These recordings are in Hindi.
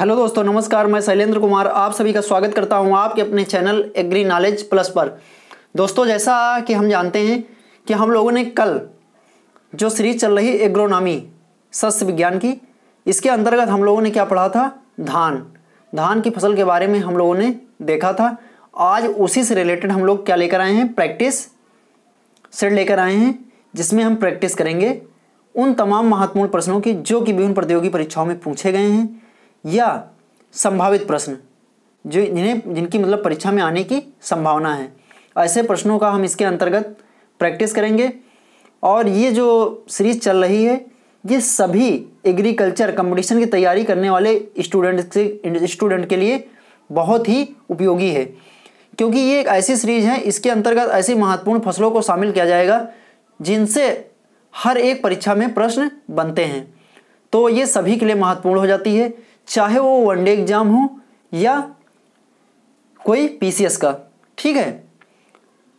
हेलो दोस्तों नमस्कार मैं शैलेंद्र कुमार आप सभी का स्वागत करता हूं आपके अपने चैनल एग्री नॉलेज प्लस पर दोस्तों जैसा कि हम जानते हैं कि हम लोगों ने कल जो सीरीज चल रही एग्रोनॉमी सस्य विज्ञान की इसके अंतर्गत हम लोगों ने क्या पढ़ा था धान धान की फसल के बारे में हम लोगों ने देखा था आज उसी से रिलेटेड हम लोग क्या लेकर आए हैं प्रैक्टिस सेट लेकर आए हैं जिसमें हम प्रैक्टिस करेंगे उन तमाम महत्वपूर्ण प्रश्नों की जो कि विभिन्न प्रतियोगी परीक्षाओं में पूछे गए हैं या संभावित प्रश्न जो जिन्हें जिनकी मतलब परीक्षा में आने की संभावना है ऐसे प्रश्नों का हम इसके अंतर्गत प्रैक्टिस करेंगे और ये जो सीरीज चल रही है ये सभी एग्रीकल्चर कंपटीशन की तैयारी करने वाले स्टूडेंट से स्टूडेंट के लिए बहुत ही उपयोगी है क्योंकि ये एक ऐसी सीरीज है इसके अंतर्गत ऐसी महत्वपूर्ण फसलों को शामिल किया जाएगा जिनसे हर एक परीक्षा में प्रश्न बनते हैं तो ये सभी के लिए महत्वपूर्ण हो जाती है चाहे वो वनडे एग्ज़ाम हो या कोई पीसीएस का ठीक है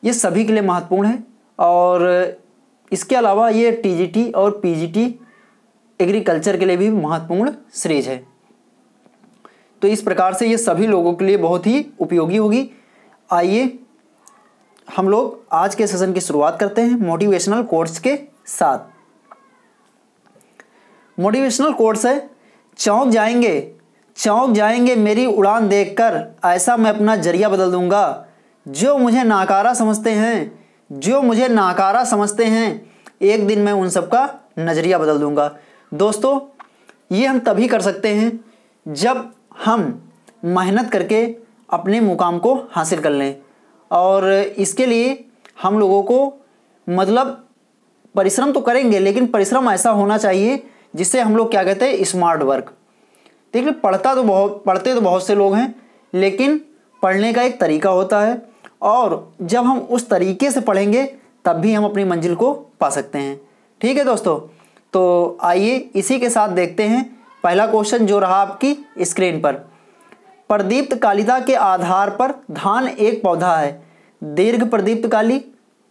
ये सभी के लिए महत्वपूर्ण है और इसके अलावा ये टीजीटी और पीजीटी एग्रीकल्चर के लिए भी महत्वपूर्ण सीरीज है तो इस प्रकार से ये सभी लोगों के लिए बहुत ही उपयोगी होगी आइए हम लोग आज के सेशन की शुरुआत करते हैं मोटिवेशनल कोर्स के साथ मोटिवेशनल कोर्स है चौंक जाएंगे चौंक जाएंगे मेरी उड़ान देखकर ऐसा मैं अपना जरिया बदल दूंगा जो मुझे नाकारा समझते हैं जो मुझे नाकारा समझते हैं एक दिन मैं उन सबका नज़रिया बदल दूंगा दोस्तों ये हम तभी कर सकते हैं जब हम मेहनत करके अपने मुकाम को हासिल कर लें और इसके लिए हम लोगों को मतलब परिश्रम तो करेंगे लेकिन परिश्रम ऐसा होना चाहिए जिससे हम लोग क्या कहते हैं स्मार्ट वर्क देखिए पढ़ता तो बहुत पढ़ते तो बहुत से लोग हैं लेकिन पढ़ने का एक तरीका होता है और जब हम उस तरीके से पढ़ेंगे तब भी हम अपनी मंजिल को पा सकते हैं ठीक है दोस्तों तो आइए इसी के साथ देखते हैं पहला क्वेश्चन जो रहा आपकी स्क्रीन पर प्रदीप्त कालिता के आधार पर धान एक पौधा है दीर्घ प्रदीप्त काली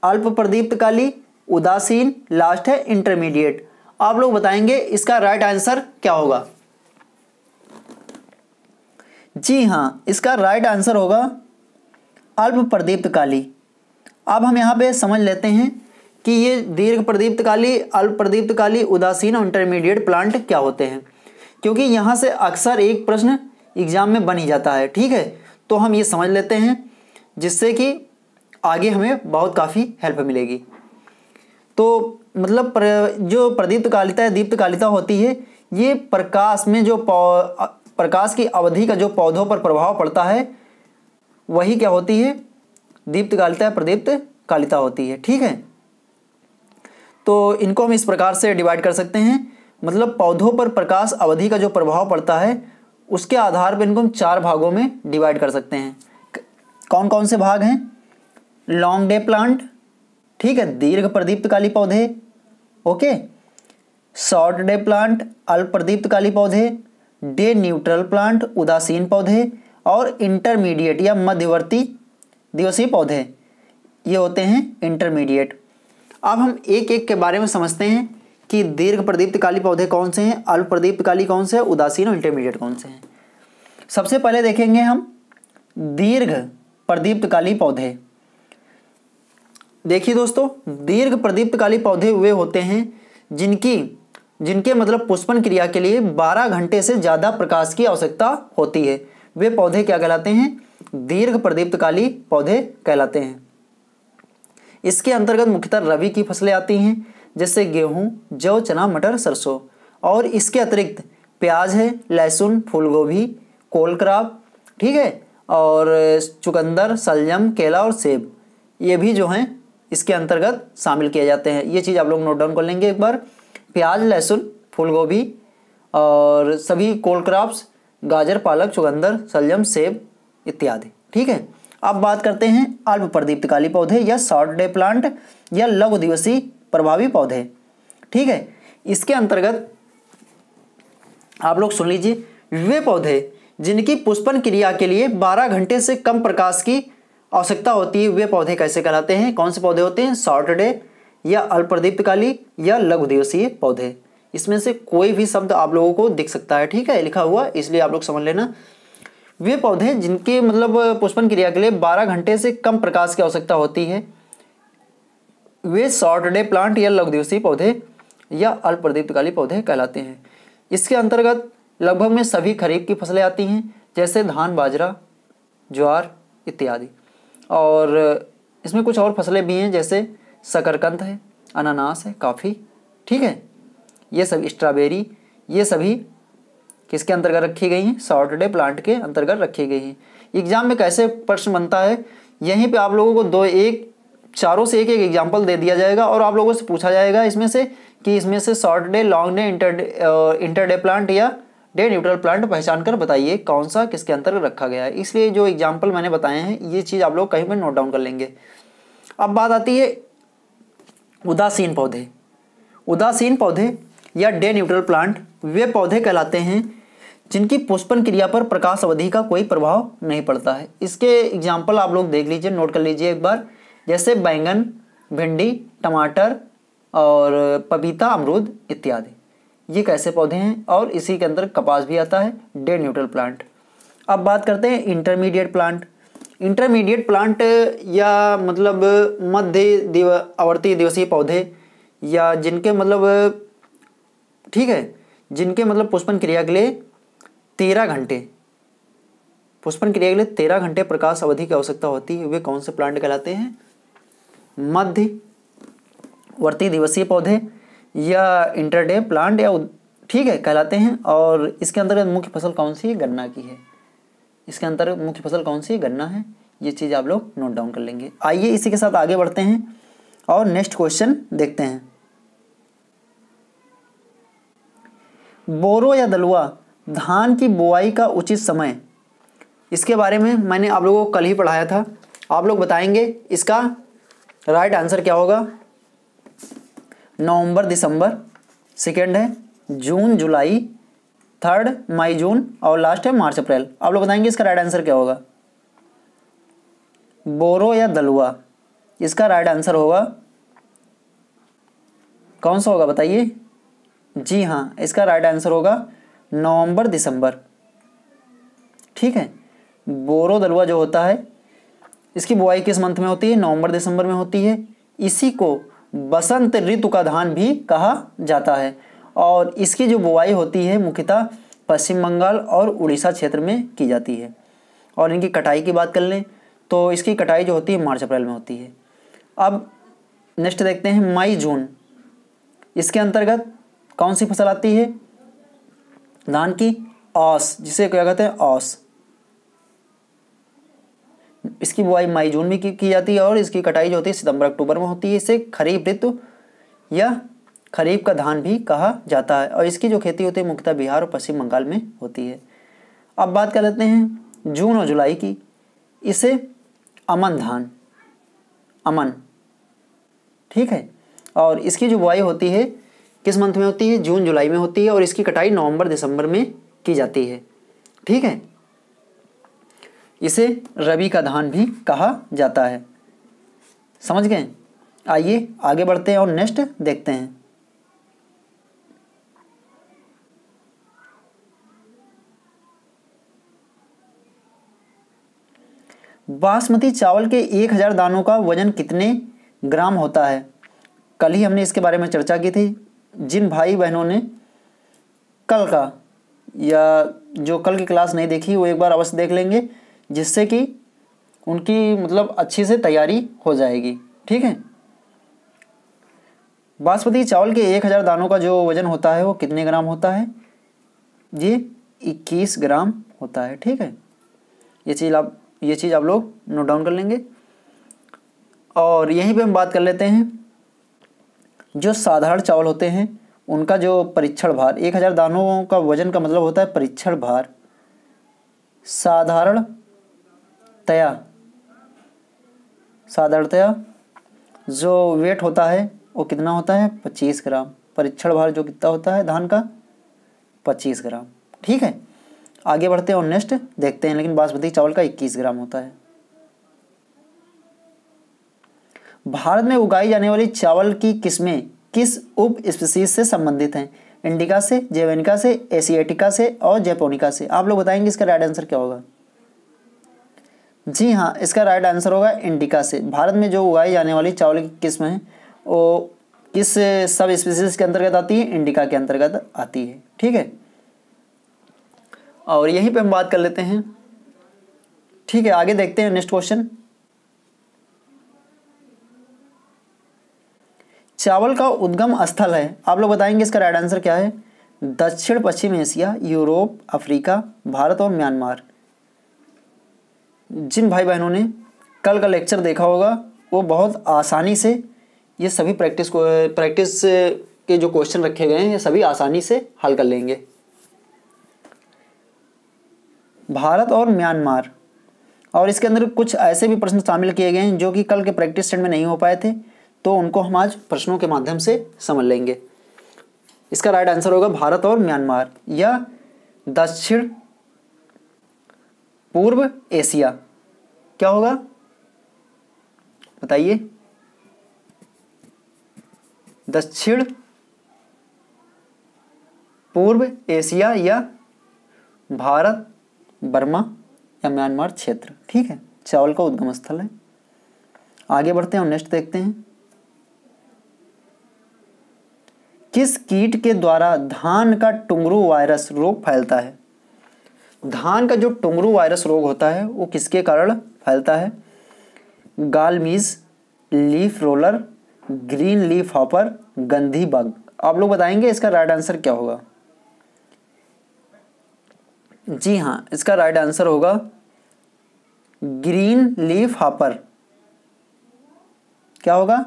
अल्प प्रदीप्त काली उदासीन लास्ट है इंटरमीडिएट आप लोग बताएंगे इसका राइट आंसर क्या होगा जी हाँ इसका राइट आंसर होगा अल्प प्रदीप्त काली अब हम यहाँ पे समझ लेते हैं कि ये दीर्घ प्रदीप्त काली अल्प प्रदीप्त काली उदासीन और इंटरमीडिएट प्लांट क्या होते हैं क्योंकि यहाँ से अक्सर एक प्रश्न एग्जाम में बन ही जाता है ठीक है तो हम ये समझ लेते हैं जिससे कि आगे हमें बहुत काफ़ी हेल्प मिलेगी तो मतलब प्र, जो प्रदीप्त कालिता या दीप्त कालिता होती है ये प्रकाश में जो प्रकाश की अवधि का जो पौधों पर प्रभाव पड़ता है वही क्या होती है दीप्त कालिता या प्रदीप्त कालिता होती है ठीक है तो इनको हम इस प्रकार से डिवाइड कर सकते हैं मतलब पौधों पर प्रकाश अवधि का जो प्रभाव पड़ता है उसके आधार पर इनको हम चार भागों में डिवाइड कर सकते हैं कौन कौन से भाग हैं लॉन्ग डे प्लांट ठीक है दीर्घ प्रदीप्त काली पौधे ओके शॉर्ट डे प्लांट अल्प काली पौधे डे न्यूट्रल प्लांट उदासीन पौधे और इंटरमीडिएट या मध्यवर्ती दिवसीय पौधे ये होते हैं इंटरमीडिएट अब हम एक एक के बारे में समझते हैं कि दीर्घ प्रदीप्त काली पौधे कौन से हैं अल्प काली कौन से हैं उदासीन और इंटरमीडिएट कौन से हैं सबसे पहले देखेंगे हम दीर्घ प्रदीप्त काली पौधे देखिए दोस्तों दीर्घ प्रदीप्त काली पौधे वे होते हैं जिनकी जिनके मतलब पुष्पन क्रिया के लिए 12 घंटे से ज़्यादा प्रकाश की आवश्यकता होती है वे पौधे क्या कहलाते हैं दीर्घ प्रदीप्त काली पौधे कहलाते हैं इसके अंतर्गत मुख्यतः रबी की फसलें आती हैं जैसे गेहूँ जौ चना मटर सरसों और इसके अतिरिक्त प्याज है लहसुन फूलगोभी कोलक्राप ठीक है और चुकंदर सलजम केला और सेब ये भी जो हैं इसके अंतर्गत शामिल किए जाते हैं ये चीज़ आप लोग नोट डाउन कर लेंगे एक बार प्याज लहसुन फूल और सभी कोल्ड क्राफ्ट गाजर पालक चुगंदर सलजम सेब इत्यादि ठीक है अब बात करते हैं अल्प प्रदीप्तकाली पौधे या शॉर्ट डे प्लांट या लघु दिवसीय प्रभावी पौधे ठीक है इसके अंतर्गत आप लोग सुन लीजिए वे पौधे जिनकी पुष्पन क्रिया के लिए 12 घंटे से कम प्रकाश की आवश्यकता होती है वे पौधे कैसे कहलाते हैं कौन से पौधे होते हैं शॉर्ट डे या काली या लघु दिवसीय पौधे इसमें से कोई भी शब्द आप लोगों को दिख सकता है ठीक है लिखा हुआ इसलिए आप लोग समझ लेना वे पौधे जिनके मतलब पुष्पन क्रिया के लिए 12 घंटे से कम प्रकाश की आवश्यकता होती है वे शॉर्ट डे प्लांट या लघु दिवसीय पौधे या काली पौधे कहलाते हैं इसके अंतर्गत लगभग में सभी खरीफ की फसलें आती हैं जैसे धान बाजरा ज्वार इत्यादि और इसमें कुछ और फसलें भी हैं जैसे शकरकंद है अनानास है काफ़ी ठीक है ये सब स्ट्रॉबेरी ये सभी किसके अंतर्गत रखी गई हैं शॉर्ट डे प्लांट के अंतर्गत रखी गई हैं एग्जाम में कैसे प्रश्न बनता है यहीं पे आप लोगों को दो एक चारों से एक एक एग्जाम्पल दे दिया जाएगा और आप लोगों से पूछा जाएगा इसमें से कि इसमें से short day long day inter day inter day plant या डे न्यूट्रल प्लांट पहचान कर बताइए कौन सा किसके अंतर्गत रखा गया है इसलिए जो एग्जाम्पल मैंने बताए हैं ये चीज़ आप लोग कहीं पर नोट डाउन कर लेंगे अब बात आती है उदासीन पौधे उदासीन पौधे या डे न्यूट्रल प्लांट वे पौधे कहलाते हैं जिनकी पुष्पन क्रिया पर प्रकाश अवधि का कोई प्रभाव नहीं पड़ता है इसके एग्जाम्पल आप लोग देख लीजिए नोट कर लीजिए एक बार जैसे बैंगन भिंडी टमाटर और पपीता अमरूद इत्यादि ये कैसे पौधे हैं और इसी के अंदर कपास भी आता है डे न्यूट्रल प्लांट अब बात करते हैं इंटरमीडिएट प्लांट इंटरमीडिएट प्लांट या मतलब मध्य दिव आवर्ती दिवसीय पौधे या जिनके मतलब ठीक है जिनके मतलब पुष्पन क्रिया के लिए तेरह घंटे पुष्पन क्रिया के लिए तेरह घंटे प्रकाश अवधि की आवश्यकता होती है वे कौन से प्लांट कहलाते हैं मध्य वर्ती दिवसीय पौधे या इंटरडे प्लांट या ठीक है कहलाते हैं और इसके अंतर्गत मुख्य फसल कौन सी है गन्ना की है इसके अंतर्गत मुख्य फसल कौन सी है गन्ना है ये चीज़ आप लोग नोट डाउन कर लेंगे आइए इसी के साथ आगे बढ़ते हैं और नेक्स्ट क्वेश्चन देखते हैं बोरो या दलुआ धान की बुआई का उचित समय इसके बारे में मैंने आप लोगों को कल ही पढ़ाया था आप लोग बताएंगे इसका राइट आंसर क्या होगा नवंबर दिसंबर सेकेंड है जून जुलाई थर्ड मई जून और लास्ट है मार्च अप्रैल आप लोग बताएंगे इसका राइट आंसर क्या होगा बोरो या दलुआ इसका राइट आंसर होगा कौन सा होगा बताइए जी हाँ इसका राइट आंसर होगा नवंबर दिसंबर ठीक है बोरो दलुआ जो होता है इसकी बुआई किस मंथ में होती है नवंबर दिसंबर में होती है इसी को बसंत ऋतु का धान भी कहा जाता है और इसकी जो बुआई होती है मुख्यतः पश्चिम बंगाल और उड़ीसा क्षेत्र में की जाती है और इनकी कटाई की बात कर लें तो इसकी कटाई जो होती है मार्च अप्रैल में होती है अब नेक्स्ट देखते हैं मई जून इसके अंतर्गत कौन सी फसल आती है धान की औस जिसे क्या कहते हैं औस इसकी बुआई मई जून में की, की जाती है और इसकी कटाई जो होती है सितंबर अक्टूबर में होती है इसे खरीफ ऋतु या खरीफ का धान भी कहा जाता है और इसकी जो खेती होती है मुख्यतः बिहार और पश्चिम बंगाल में होती है अब बात कर लेते हैं जून और जुलाई की इसे अमन धान अमन ठीक है और इसकी जो बुआई होती है किस मंथ में होती है जून जुलाई में होती है और इसकी कटाई नवंबर दिसंबर में की जाती है ठीक है इसे रबी का धान भी कहा जाता है समझ गए आइए आगे बढ़ते हैं और नेक्स्ट देखते हैं बासमती चावल के एक हज़ार दानों का वजन कितने ग्राम होता है कल ही हमने इसके बारे में चर्चा की थी जिन भाई बहनों ने कल का या जो कल की क्लास नहीं देखी वो एक बार अवश्य देख लेंगे जिससे कि उनकी मतलब अच्छी से तैयारी हो जाएगी ठीक है बासमती चावल के एक हज़ार दानों का जो वज़न होता है वो कितने ग्राम होता है ये इक्कीस ग्राम होता है ठीक है ये चीज़ आप ये चीज़ आप लोग नोट डाउन कर लेंगे और यहीं पे हम बात कर लेते हैं जो साधारण चावल होते हैं उनका जो परीक्षण भार एक हज़ार दानों का वजन का मतलब होता है परीक्षण भार साधारण तया साधारणतया जो वेट होता है वो कितना होता है पच्चीस ग्राम परीक्षण भार जो कितना होता है धान का पच्चीस ग्राम ठीक है आगे बढ़ते हैं और नेक्स्ट देखते हैं लेकिन बासमती चावल का इक्कीस ग्राम होता है भारत में उगाई जाने वाली चावल की किस्में किस उप स्पीसीज से संबंधित हैं इंडिका से जेवेनिका से एशियाटिका से और जेपोनिका से आप लोग बताएंगे इसका राइट आंसर क्या होगा जी हाँ इसका राइट आंसर होगा इंडिका से भारत में जो उगाई जाने वाली चावल की किस्म है वो किस सब स्पीसीज के अंतर्गत आती है इंडिका के अंतर्गत आती है ठीक है और यहीं पे हम बात कर लेते हैं ठीक है आगे देखते हैं नेक्स्ट क्वेश्चन चावल का उद्गम स्थल है आप लोग बताएंगे इसका राइट आंसर क्या है दक्षिण पश्चिम एशिया यूरोप अफ्रीका भारत और म्यांमार जिन भाई बहनों ने कल का लेक्चर देखा होगा वो बहुत आसानी से ये सभी प्रैक्टिस को प्रैक्टिस के जो क्वेश्चन रखे गए हैं ये सभी आसानी से हल कर लेंगे भारत और म्यांमार और इसके अंदर कुछ ऐसे भी प्रश्न शामिल किए गए हैं जो कि कल के प्रैक्टिस सेट में नहीं हो पाए थे तो उनको हम आज प्रश्नों के माध्यम से समझ लेंगे इसका राइट आंसर होगा भारत और म्यांमार या दक्षिण पूर्व एशिया क्या होगा बताइए दक्षिण पूर्व एशिया या भारत बर्मा या म्यांमार क्षेत्र ठीक है चावल का उद्गम स्थल है आगे बढ़ते हैं और नेक्स्ट देखते हैं किस कीट के द्वारा धान का टुंगरू वायरस रोग फैलता है धान का जो टुमरू वायरस रोग होता है वो किसके कारण फैलता है gall midge leaf roller green leaf hopper गंधी बग आप लोग बताएंगे इसका राइट आंसर क्या होगा जी हाँ इसका राइट आंसर होगा ग्रीन लीफ हापर क्या होगा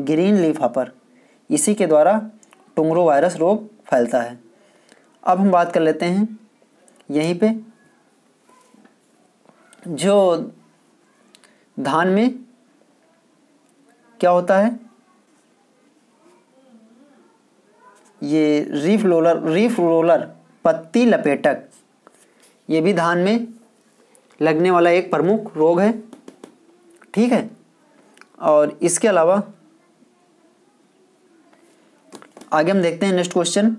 ग्रीन लीफ हापर इसी के द्वारा टुमरू वायरस रोग फैलता है अब हम बात कर लेते हैं यहीं पे जो धान में क्या होता है ये रीफ रोलर रीफ रोलर पत्ती लपेटक ये भी धान में लगने वाला एक प्रमुख रोग है ठीक है और इसके अलावा आगे हम देखते हैं नेक्स्ट क्वेश्चन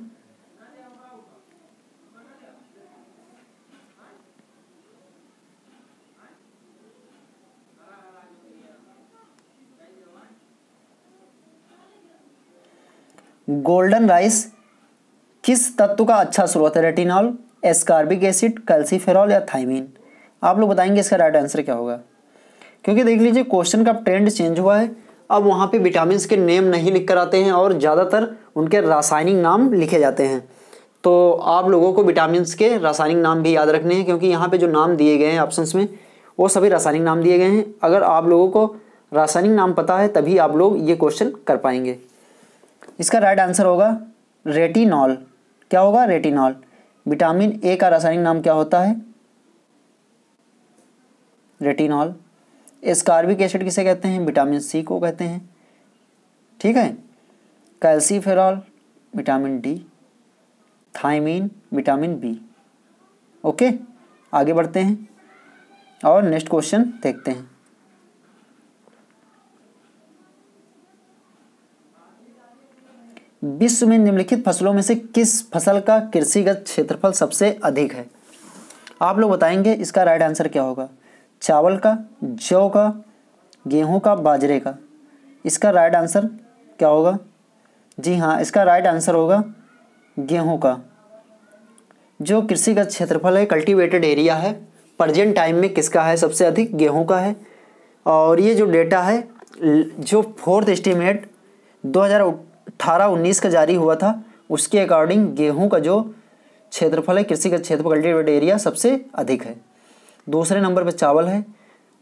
गोल्डन राइस किस तत्व का अच्छा स्रोत है रेटिनॉल एस्कार्बिक एसिड कैल्सीफेरॉल या थाइमिन आप लोग बताएंगे इसका राइट आंसर क्या होगा क्योंकि देख लीजिए क्वेश्चन का ट्रेंड चेंज हुआ है अब वहाँ पे विटामिन के नेम नहीं लिख कर आते हैं और ज़्यादातर उनके रासायनिक नाम लिखे जाते हैं तो आप लोगों को विटामिन के रासायनिक नाम भी याद रखने हैं क्योंकि यहाँ पे जो नाम दिए गए हैं ऑप्शंस में वो सभी रासायनिक नाम दिए गए हैं अगर आप लोगों को रासायनिक नाम पता है तभी आप लोग ये क्वेश्चन कर पाएंगे इसका राइट आंसर होगा रेटिनॉल क्या होगा रेटिनॉल विटामिन ए का रासायनिक नाम क्या होता है रेटिनॉल स्कार्बिक एसिड किसे कहते हैं विटामिन सी को कहते हैं ठीक है calciferol vitamin D thiamine vitamin B okay आगे बढ़ते हैं और नेक्स्ट क्वेश्चन देखते हैं विश्व में निम्नलिखित फसलों में से किस फसल का कृषिगत क्षेत्रफल सबसे अधिक है आप लोग बताएंगे इसका राइट आंसर क्या होगा चावल का जौ का गेहूं का बाजरे का इसका राइट आंसर क्या होगा जी हाँ इसका राइट आंसर होगा गेहूं का जो कृषिगत क्षेत्रफल है कल्टीवेटेड एरिया है प्रजेंट टाइम में किसका है सबसे अधिक गेहूं का है और ये जो डेटा है जो फोर्थ एस्टीमेट दो अट्ठारह उन्नीस का जारी हुआ था उसके अकॉर्डिंग गेहूं का जो क्षेत्रफल है कृषि का क्षेत्रफल कल्टिवेटेड एरिया सबसे अधिक है दूसरे नंबर पर चावल है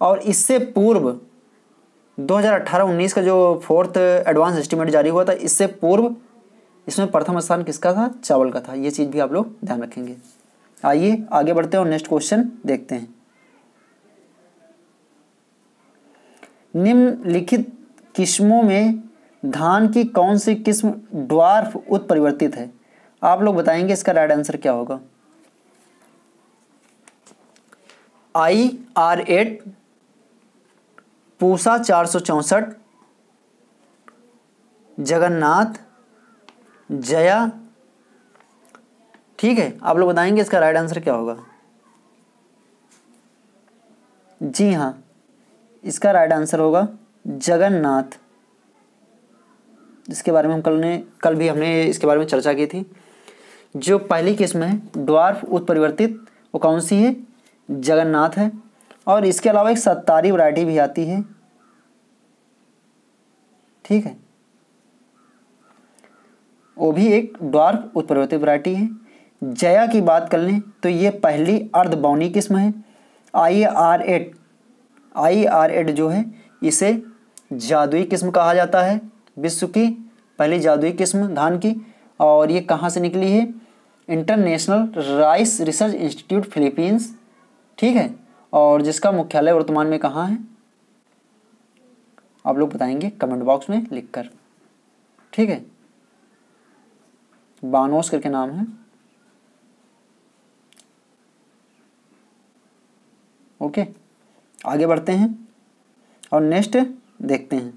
और इससे पूर्व 2018-19 का जो फोर्थ एडवांस एस्टिमेट जारी हुआ था इससे पूर्व इसमें प्रथम स्थान किसका था चावल का था ये चीज़ भी आप लोग ध्यान रखेंगे आइए आगे बढ़ते हैं और नेक्स्ट क्वेश्चन देखते हैं निम्नलिखित किस्मों में धान की कौन सी किस्म ड्वार्फ उत्परिवर्तित है आप लोग बताएंगे इसका राइट आंसर क्या होगा आई आर एट पूसा चार सौ चौंसठ जगन्नाथ जया ठीक है आप लोग बताएंगे इसका राइट आंसर क्या होगा जी हाँ इसका राइट आंसर होगा जगन्नाथ जिसके बारे में हम कल ने कल भी हमने इसके बारे में चर्चा की थी जो पहली किस्म है ड्वार्फ उत्परिवर्तित वो कौन सी है जगन्नाथ है और इसके अलावा एक सत्तारी वरायटी भी आती है ठीक है वो भी एक ड्वार्फ उत्परिवर्तित वरायटी है जया की बात कर लें तो ये पहली अर्धबौनी किस्म है I R eight I R eight जो है इसे जादुई किस्म कहा जाता है विश्व की पहली जादुई किस्म धान की और ये कहाँ से निकली है international rice research institute Philippines ठीक है और जिसका मुख्यालय वर्तमान में कहाँ है आप लोग बताएंगे कमेंट बॉक्स में लिखकर ठीक है बानोस करके नाम है ओके आगे बढ़ते हैं और नेक्स्ट देखते हैं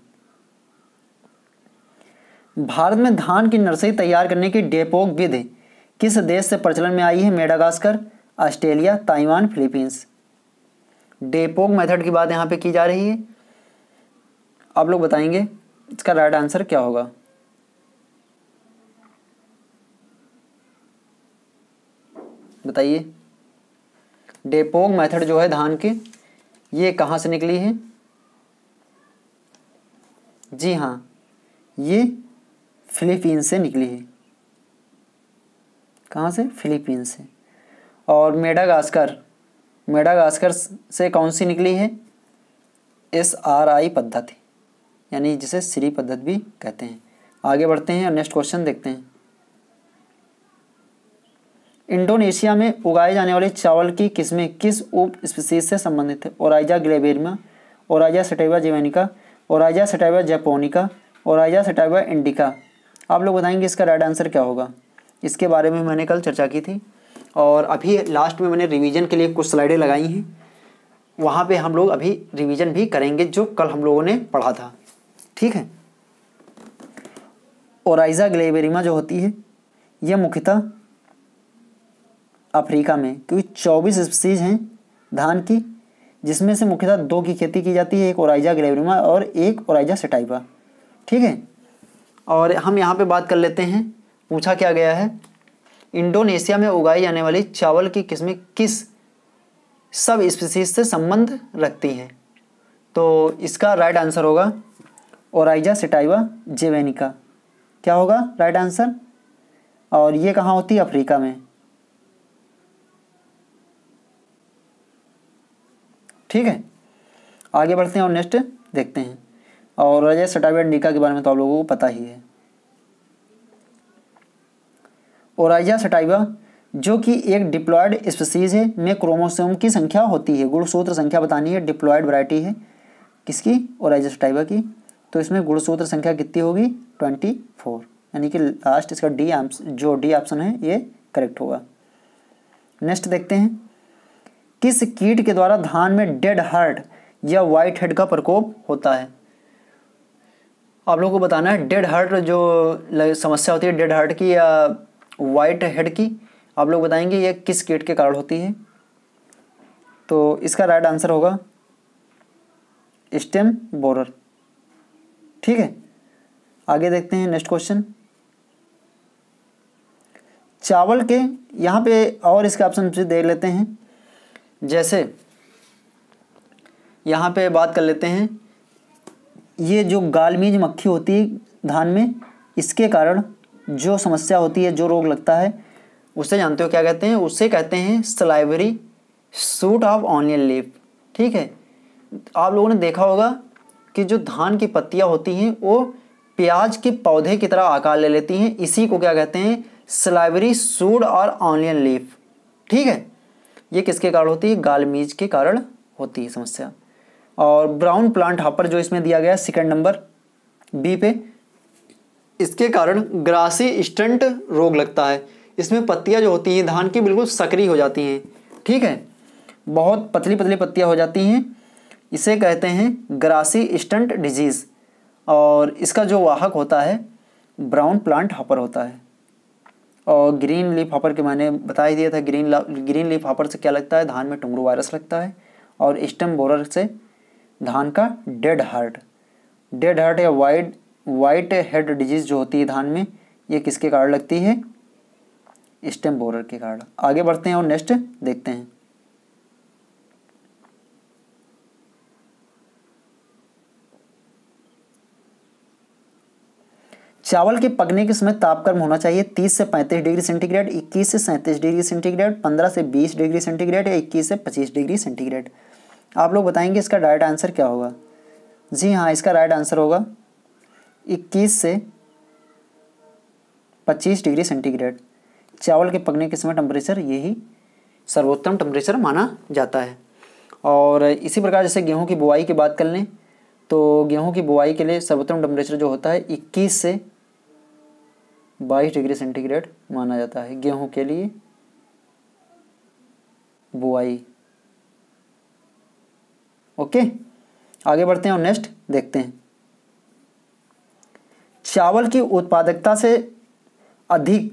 भारत में धान की नर्सरी तैयार करने की डेपोक विधि किस देश से प्रचलन में आई है Madagascar Australia Taiwan Philippines dapog method की बात यहाँ पे की जा रही है आप लोग बताएंगे इसका राइट आंसर क्या होगा बताइए डेपोक मेथड जो है धान के ये कहाँ से निकली है जी हाँ ये फिलीपीन से निकली है कहाँ से फिलीपीन से और मेडागास्कर मेडागास्कर से कौन सी निकली है एस आर आई पद्धति यानी जिसे श्री पद्धति भी कहते हैं आगे बढ़ते हैं और नेक्स्ट क्वेश्चन देखते हैं इंडोनेशिया में उगाए जाने वाले चावल की किस्में किस उप स्पीसीज से संबंधित है Oryza glaberrima Oryza sativa javanica Oryza sativa japonica Oryza sativa indica आप लोग बताएंगे इसका राइट आंसर क्या होगा इसके बारे में मैंने कल चर्चा की थी और अभी लास्ट में मैंने रिवीजन के लिए कुछ स्लाइडें लगाई हैं वहाँ पे हम लोग अभी रिवीजन भी करेंगे जो कल हम लोगों ने पढ़ा था ठीक है ओराइजा ग्लेबेरिमा जो होती है यह मुख्यतः अफ्रीका में क्योंकि चौबीस स्पीसीज हैं धान की जिसमें से मुख्यतः दो की खेती की जाती है एक ओराइजा ग्लेबरिमा और एक ओराइजा सेटाइपा ठीक है और हम यहाँ पे बात कर लेते हैं पूछा क्या गया है इंडोनेशिया में उगाई जाने वाली चावल की किस्में किस सब स्पीसीज से संबंध रखती हैं तो इसका राइट आंसर होगा ओराइजा सिटाइवा जेवेनिका क्या होगा राइट आंसर और ये कहाँ होती है अफ्रीका में ठीक है आगे बढ़ते हैं और नेक्स्ट देखते हैं और रजय सटावियड निका के बारे में तो आप लोगों को पता ही है राजा सटाइवा जो कि एक डिप्लॉयड स्पीसीज है में क्रोमोसोम की संख्या होती है गुणसूत्र संख्या बतानी है डिप्लॉयड वैरायटी है किसकी ओराइजा सटाइवा की तो इसमें गुणसूत्र संख्या कितनी होगी ट्वेंटी फोर यानी कि लास्ट इसका डी जो डी ऑप्शन है ये करेक्ट होगा नेक्स्ट देखते हैं किस कीट के द्वारा धान में डेड हार्ट या वाइट हेड का प्रकोप होता है आप लोगों को बताना है डेड हार्ट जो समस्या होती है डेड हार्ट की या वाइट हेड की आप लोग बताएंगे ये किस गेट के कारण होती है तो इसका राइट आंसर होगा स्टेम बोरर ठीक है आगे देखते हैं नेक्स्ट क्वेश्चन चावल के यहाँ पे और इसके ऑप्शन से देख लेते हैं जैसे यहाँ पे बात कर लेते हैं ये जो गालमीज मक्खी होती है धान में इसके कारण जो समस्या होती है जो रोग लगता है उसे जानते हो क्या कहते हैं उसे कहते हैं silvery shoot of onion leaf ठीक है आप लोगों ने देखा होगा कि जो धान की पत्तियाँ होती हैं वो प्याज के पौधे की तरह आकार ले लेती हैं इसी को क्या कहते हैं सलाइवरी सूड और ऑनियन लीफ ठीक है ये किसके कारण होती है गालमीज के कारण होती है समस्या और ब्राउन प्लांट हॉपर जो इसमें दिया गया सेकंड नंबर बी पे इसके कारण ग्रासी स्टंट रोग लगता है इसमें पत्तियाँ जो होती हैं धान की बिल्कुल सकरी हो जाती हैं ठीक है बहुत पतली पतली पत्तियाँ हो जाती हैं इसे कहते हैं ग्रासी स्टंट डिजीज़ और इसका जो वाहक होता है ब्राउन प्लांट हॉपर होता है और ग्रीन लीफ हॉपर के मैंने बता ही दिया था ग्रीन ग्रीन लीफ हॉपर से क्या लगता है धान में टुंगरू वायरस लगता है और स्टम बोरर से धान का डेड हार्ट डेड हार्ट या वाइट वाइट हेड डिजीज जो होती है धान में ये किसके कारण लगती है स्टेम बोरर के कारण आगे बढ़ते हैं और नेक्स्ट देखते हैं चावल के पकने के समय तापक्रम होना चाहिए 30 से 35 डिग्री सेंटीग्रेड 21 से सैंतीस डिग्री सेंटीग्रेड 15 से 20 डिग्री सेंटीग्रेड या 21 से 25 डिग्री सेंटीग्रेड आप लोग बताएंगे इसका राइट आंसर क्या होगा जी हाँ इसका राइट आंसर होगा 21 से 25 डिग्री सेंटीग्रेड चावल के पकने के समय टेम्परेचर यही सर्वोत्तम टेम्परेचर माना जाता है और इसी प्रकार जैसे गेहूं की बुआई की बात कर लें तो गेहूं की बुआई के लिए सर्वोत्तम टेम्परेचर जो होता है 21 से 22 डिग्री सेंटीग्रेड माना जाता है गेहूं के लिए बुआई ओके आगे बढ़ते हैं और नेक्स्ट देखते हैं चावल की उत्पादकता से अधिक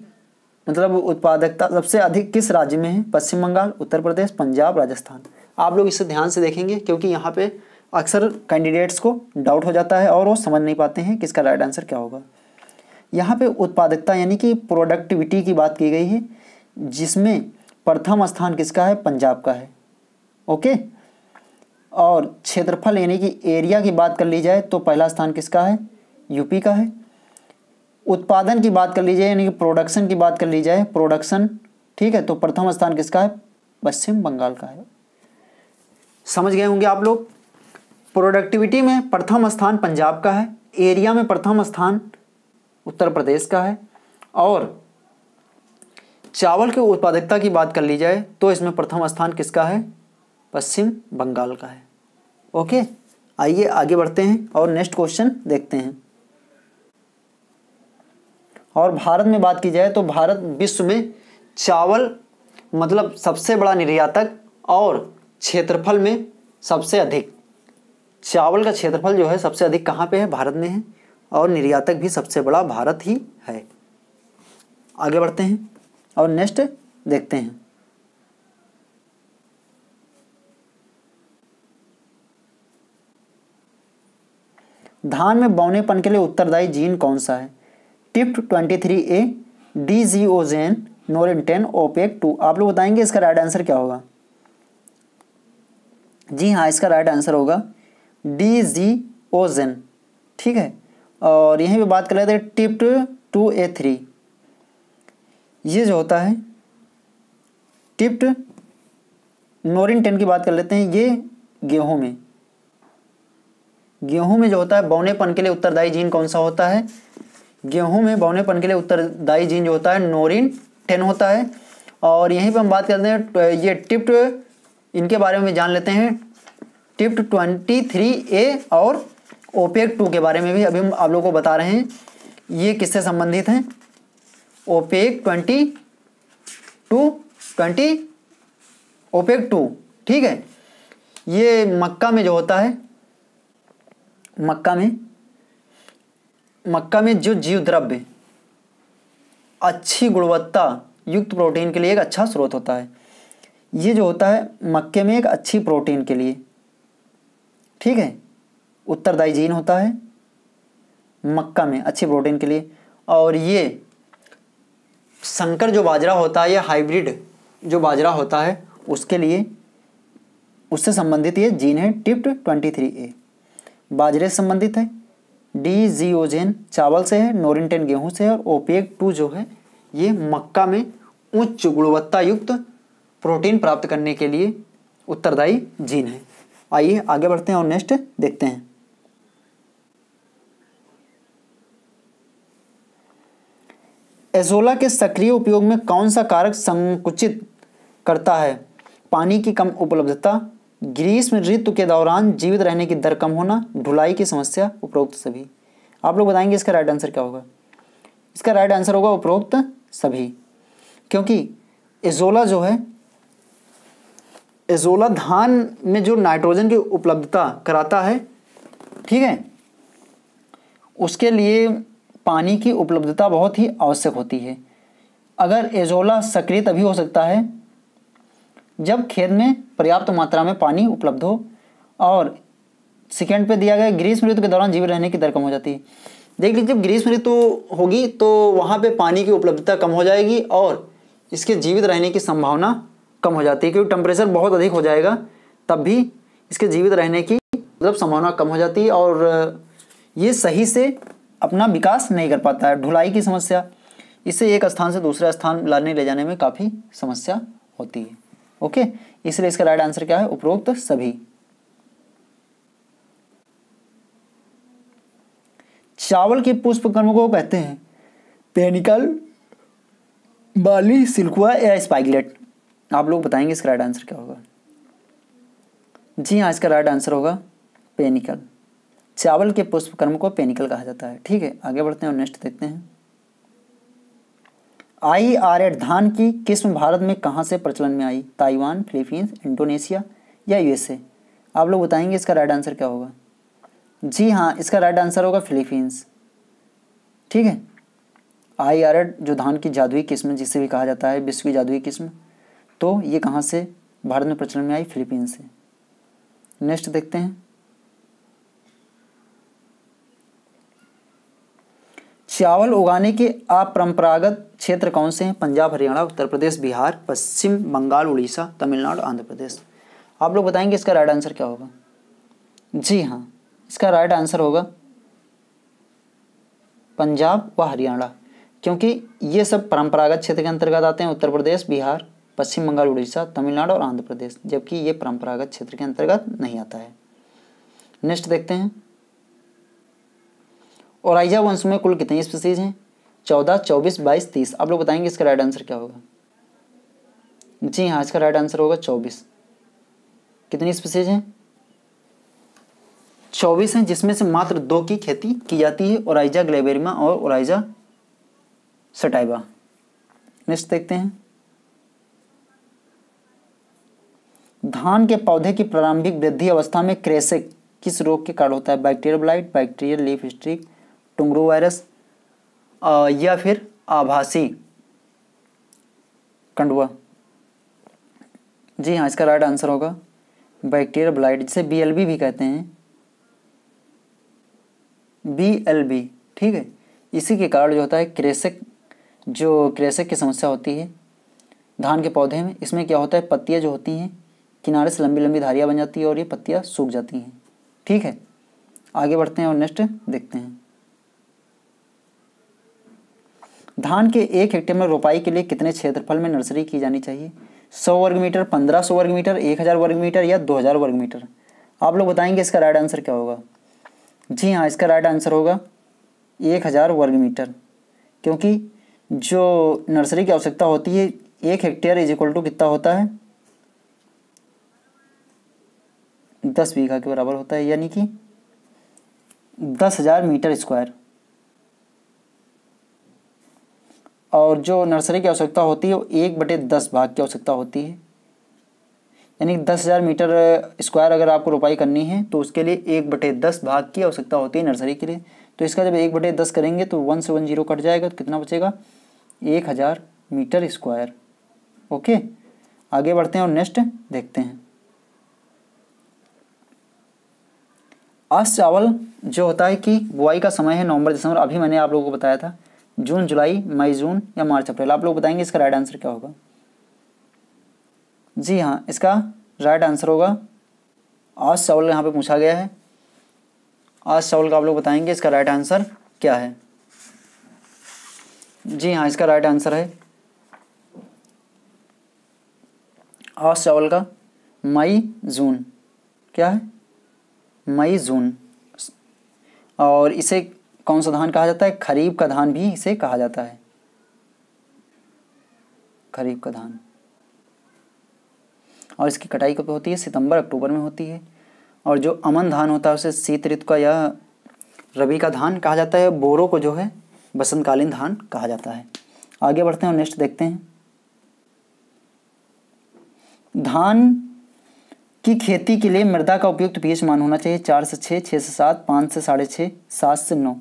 मतलब उत्पादकता सबसे अधिक किस राज्य में है पश्चिम बंगाल उत्तर प्रदेश पंजाब राजस्थान आप लोग इसे ध्यान से देखेंगे क्योंकि यहाँ पे अक्सर कैंडिडेट्स को डाउट हो जाता है और वो समझ नहीं पाते हैं कि इसका राइट आंसर क्या होगा यहाँ पे उत्पादकता यानी कि प्रोडक्टिविटी की बात की गई है जिसमें प्रथम स्थान किसका है पंजाब का है ओके और क्षेत्रफल यानी कि एरिया की बात कर ली जाए तो पहला स्थान किसका है यूपी का है उत्पादन की बात कर ली जाए यानी कि प्रोडक्शन की बात कर ली जाए प्रोडक्शन ठीक है तो प्रथम स्थान किसका है पश्चिम बंगाल का है समझ गए होंगे आप लोग प्रोडक्टिविटी में प्रथम स्थान पंजाब का है एरिया में प्रथम स्थान उत्तर प्रदेश का है और चावल के उत्पादकता की बात कर ली जाए तो इसमें प्रथम स्थान किसका है पश्चिम बंगाल का है ओके आइए आगे बढ़ते हैं और नेक्स्ट क्वेश्चन देखते हैं और भारत में बात की जाए तो भारत विश्व में चावल मतलब सबसे बड़ा निर्यातक और क्षेत्रफल में सबसे अधिक चावल का क्षेत्रफल जो है सबसे अधिक कहाँ पे है भारत में है और निर्यातक भी सबसे बड़ा भारत ही है आगे बढ़ते हैं और नेक्स्ट देखते हैं धान में बौनेपन के लिए उत्तरदायी जीन कौन सा है टिप्ट twenty three A D G O gen Norin ten opaque two आप लोग बताएंगे इसका राइट आंसर क्या होगा जी हाँ इसका राइट आंसर होगा डी जी ओ जेन ठीक है और यहीं पे बात कर लेते हैं टिप्ट टू ए थ्री ये जो होता है टिप्ट नोरिन टेन की बात कर लेते हैं ये गेहूं में गेहूं में जो होता है बौनेपन के लिए उत्तरदायी जीन कौन सा होता है गेहूं में बौनेपन के लिए उत्तरदायी जीन जो होता है नोरिन टेन होता है और यहीं पर हम बात करते हैं तो ये टिप्ट इनके बारे में जान लेते हैं टिप्ट ट्वेंटी थ्री ए और ओपेक टू के बारे में भी अभी हम आप लोगों को बता रहे हैं ये किससे संबंधित हैं opaque twenty two twenty opaque two ठीक है ये मक्का में जो होता है मक्का में मक्का में जो जीव द्रव्य अच्छी गुणवत्ता युक्त प्रोटीन के लिए एक अच्छा स्रोत होता है ये जो होता है मक्के में एक अच्छी प्रोटीन के लिए ठीक है उत्तरदायी जीन होता है मक्का में अच्छी प्रोटीन के लिए और ये संकर जो बाजरा होता है या हाइब्रिड जो बाजरा होता है उसके लिए उससे संबंधित ये जीन है टिप्ट ट्वेंटी थ्री ए बाजरे से संबंधित है डी जीओजेन चावल से है नोरिनटेन गेहूं से है और ओपेक टू जो है ये मक्का में उच्च गुणवत्ता युक्त प्रोटीन प्राप्त करने के लिए उत्तरदायी जीन है आइए आगे बढ़ते हैं और नेक्स्ट देखते हैं एजोला के सक्रिय उपयोग में कौन सा कारक संकुचित करता है पानी की कम उपलब्धता ग्रीष्म ऋतु तो के दौरान जीवित रहने की दर कम होना ढुलाई की समस्या उपरोक्त सभी आप लोग बताएंगे इसका राइट आंसर क्या होगा इसका राइट आंसर होगा उपरोक्त सभी क्योंकि एजोला जो है एजोला धान में जो नाइट्रोजन की उपलब्धता कराता है ठीक है उसके लिए पानी की उपलब्धता बहुत ही आवश्यक होती है अगर एजोला सक्रिय तभी हो सकता है जब खेत में पर्याप्त मात्रा में पानी उपलब्ध हो और सेकेंड पे दिया गया ग्रीष्म ऋतु के दौरान जीवित रहने की दर कम हो जाती है देख लीजिए जब ग्रीष्म ऋतु होगी तो वहाँ पे पानी की उपलब्धता कम हो जाएगी और इसके जीवित रहने की संभावना कम हो जाती है क्योंकि टेम्परेचर बहुत अधिक हो जाएगा तब भी इसके जीवित रहने की मतलब संभावना कम हो जाती है और ये सही से अपना विकास नहीं कर पाता है ढुलाई की समस्या इसे एक स्थान से दूसरे स्थान लाने ले जाने में काफ़ी समस्या होती है ओके इसलिए इसका राइट आंसर क्या है उपरोक्त सभी चावल के पुष्प कर्म को कहते हैं पेनिकल बाली सिल्कुआ या स्पाइगलेट आप लोग बताएंगे इसका राइट आंसर क्या होगा जी हाँ इसका राइट आंसर होगा पेनिकल चावल के पुष्पकर्म को पेनिकल कहा जाता है ठीक है आगे बढ़ते हैं और नेक्स्ट देखते हैं आई आर एड धान की किस्म भारत में कहाँ से प्रचलन में आई ताइवान फिलीपींस इंडोनेशिया या यूएसए आप लोग बताएंगे इसका राइट आंसर क्या होगा जी हाँ इसका राइट आंसर होगा फिलीपींस ठीक है आई आर एड जो धान की जादुई किस्म जिसे भी कहा जाता है विश्व की जादुई किस्म तो ये कहाँ से भारत में प्रचलन में आई फिलीपींस से नेक्स्ट देखते हैं चावल उगाने के अपरंपरागत क्षेत्र कौन से हैं पंजाब हरियाणा उत्तर प्रदेश बिहार पश्चिम बंगाल उड़ीसा तमिलनाडु आंध्र प्रदेश आप लोग बताएंगे इसका राइट आंसर क्या होगा जी हाँ इसका राइट आंसर होगा पंजाब व हरियाणा क्योंकि ये सब परंपरागत क्षेत्र के अंतर्गत आते हैं उत्तर प्रदेश बिहार पश्चिम बंगाल उड़ीसा तमिलनाडु और आंध्र प्रदेश जबकि ये परंपरागत क्षेत्र के अंतर्गत नहीं आता है नेक्स्ट देखते हैं और आइजा वंश में कुल कितनी स्पीसीज हैं चौदह चौबीस बाईस तीस आप लोग बताएंगे इसका राइट आंसर क्या होगा जी हाँ इसका राइट आंसर होगा चौबीस कितनी स्पीसीज हैं चौबीस हैं जिसमें से मात्र दो की खेती की जाती है ओराइजा ग्लेबेरिमा और ओराइजा सटाइबा नेक्स्ट देखते हैं धान के पौधे की प्रारंभिक वृद्धि अवस्था में क्रेसिक किस रोग के कारण होता है bacterial blight bacterial leaf streak tungro virus या फिर आभासी कंडुआ जी हाँ इसका राइट आंसर होगा बैक्टीरिया ब्लाइट जिसे बीएलबी भी कहते हैं बीएलबी ठीक है इसी के कारण जो होता है क्रेसक जो क्रेसक की समस्या होती है धान के पौधे में इसमें क्या होता है पत्तियाँ जो होती हैं किनारे से लंबी लंबी धारियाँ बन जाती है और ये पत्तियाँ सूख जाती हैं ठीक है आगे बढ़ते हैं और नेक्स्ट देखते हैं धान के एक हेक्टेयर में रोपाई के लिए कितने क्षेत्रफल में नर्सरी की जानी चाहिए सौ वर्ग मीटर पंद्रह सौ वर्ग मीटर एक हज़ार वर्ग मीटर या दो हज़ार वर्ग मीटर आप लोग बताएंगे इसका राइट आंसर क्या होगा जी हाँ इसका राइट आंसर होगा एक हज़ार वर्ग मीटर क्योंकि जो नर्सरी की आवश्यकता होती है एक हेक्टेयर इज इक्वल टू कितना होता है दस बीघा के बराबर होता है यानी कि दस हज़ार मीटर स्क्वायर और जो नर्सरी की आवश्यकता होती है वो एक बटे दस भाग की आवश्यकता होती है यानी दस हज़ार मीटर स्क्वायर अगर आपको रोपाई करनी है तो उसके लिए एक बटे दस भाग की आवश्यकता होती है नर्सरी के लिए तो इसका जब एक बटे दस करेंगे तो वन से वन जीरो कट जाएगा तो कितना बचेगा एक हज़ार मीटर स्क्वायर ओके आगे बढ़ते हैं और नेक्स्ट देखते हैं आज चावल जो होता है कि बुआई का समय है नवंबर दिसंबर अभी मैंने आप लोगों को बताया था जून जुलाई मई जून या मार्च अप्रैल आप लोग बताएंगे इसका राइट आंसर क्या होगा जी हाँ इसका राइट आंसर होगा आज सवाल यहाँ पे पूछा गया है आज सवाल का आप लोग बताएंगे इसका राइट आंसर क्या है जी हाँ इसका राइट आंसर है आज सवाल का मई जून क्या है मई जून और इसे कौन सा धान कहा जाता है खरीफ का धान भी इसे कहा जाता है खरीफ का धान और इसकी कटाई कब होती है सितंबर अक्टूबर में होती है और जो अमन धान होता है उसे शीत ऋतु का या रबी का धान कहा जाता है बोरो को जो है बसंतकालीन धान कहा जाता है आगे बढ़ते हैं और नेक्स्ट देखते हैं धान की खेती के लिए मृदा का उपयुक्त पीएच मान होना चाहिए चार से छः छः से सात पाँच से साढ़े छः सात से नौ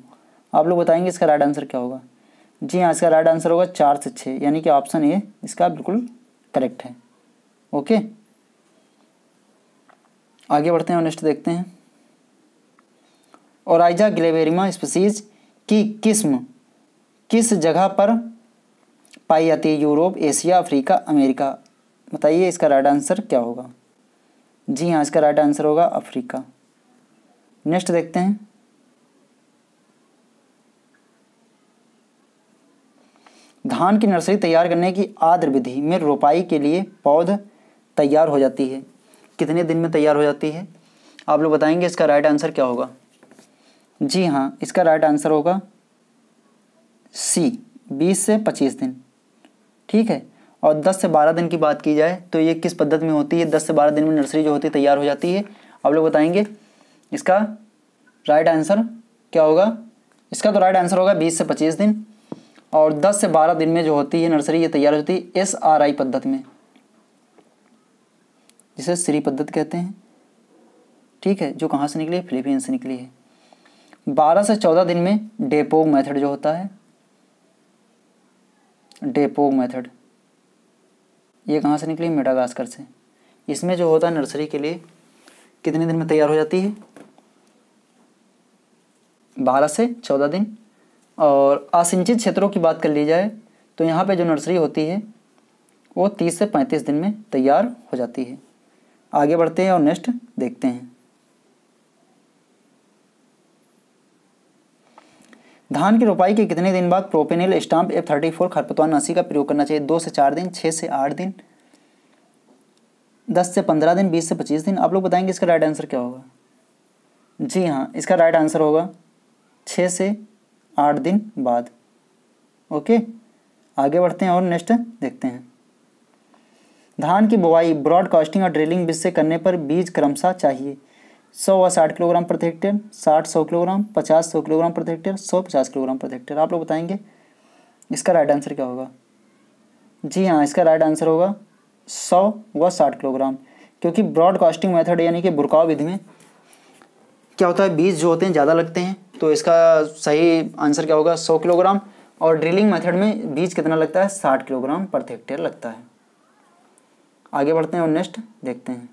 आप लोग बताएंगे इसका राइट आंसर क्या होगा जी हाँ इसका राइट आंसर होगा चार से छः यानी कि ऑप्शन ए इसका बिल्कुल करेक्ट है ओके आगे बढ़ते हैं और नेक्स्ट देखते हैं और आइजा ग्लेवेरिमा स्पीसीज की किस्म किस जगह पर पाई जाती है यूरोप एशिया अफ्रीका अमेरिका बताइए इसका राइट आंसर क्या होगा जी हाँ इसका राइट आंसर होगा अफ्रीका नेक्स्ट देखते हैं धान की नर्सरी तैयार करने की आद्र विधि में रोपाई के लिए पौध तैयार हो जाती है कितने दिन में तैयार हो जाती है आप लोग बताएंगे इसका राइट आंसर क्या होगा जी हाँ इसका राइट आंसर होगा सी बीस से पच्चीस दिन ठीक है और दस से बारह दिन की बात की जाए तो ये किस पद्धति में होती है दस से बारह दिन में नर्सरी जो होती है तैयार हो जाती है आप लोग बताएंगे इसका राइट आंसर क्या होगा इसका तो राइट आंसर होगा बीस से पच्चीस दिन और 10 से 12 दिन में जो होती है नर्सरी ये तैयार होती है एस आर आई पद्धति में जिसे श्री पद्धत कहते हैं ठीक है जो कहाँ से निकली है फिलीपीन से निकली है 12 से 14 दिन में डेपोग मेथड जो होता है डेपोग मेथड ये कहाँ से निकली मेडागास्कर से इसमें जो होता है नर्सरी के लिए कितने दिन में तैयार हो जाती है बारह से चौदह दिन और असिंचित क्षेत्रों की बात कर ली जाए तो यहाँ पे जो नर्सरी होती है वो 30 से 35 दिन में तैयार हो जाती है आगे बढ़ते हैं और नेक्स्ट देखते हैं धान की रोपाई के कितने दिन बाद propanil stam F thirty four खरपतवार नाशी का प्रयोग करना चाहिए दो से चार दिन छः से आठ दिन दस से पंद्रह दिन बीस से पच्चीस दिन आप लोग बताएंगे इसका राइट आंसर क्या होगा जी हाँ इसका राइट आंसर होगा छः से आठ दिन बाद ओके आगे बढ़ते हैं और नेक्स्ट देखते हैं धान की बुवाई ब्रॉडकास्टिंग और ड्रिलिंग बीज से करने पर बीज क्रमशः चाहिए सौ व साठ किलोग्राम प्रति हेक्टेयर साठ सौ किलोग्राम पचास सौ किलोग्राम प्रति हेक्टेयर सौ पचास किलोग्राम प्रति हेक्टेयर आप लोग बताएंगे इसका राइट आंसर क्या होगा जी हाँ इसका राइट आंसर होगा सौ व साठ किलोग्राम क्योंकि ब्रॉडकास्टिंग मेथड यानी कि बुरकाव विधि में क्या होता है बीज जो होते हैं ज़्यादा लगते हैं तो इसका सही आंसर क्या होगा सौ किलोग्राम और ड्रिलिंग मेथड में बीज कितना लगता है साठ किलोग्राम प्रति हेक्टेयर लगता है आगे बढ़ते हैं और नेक्स्ट देखते हैं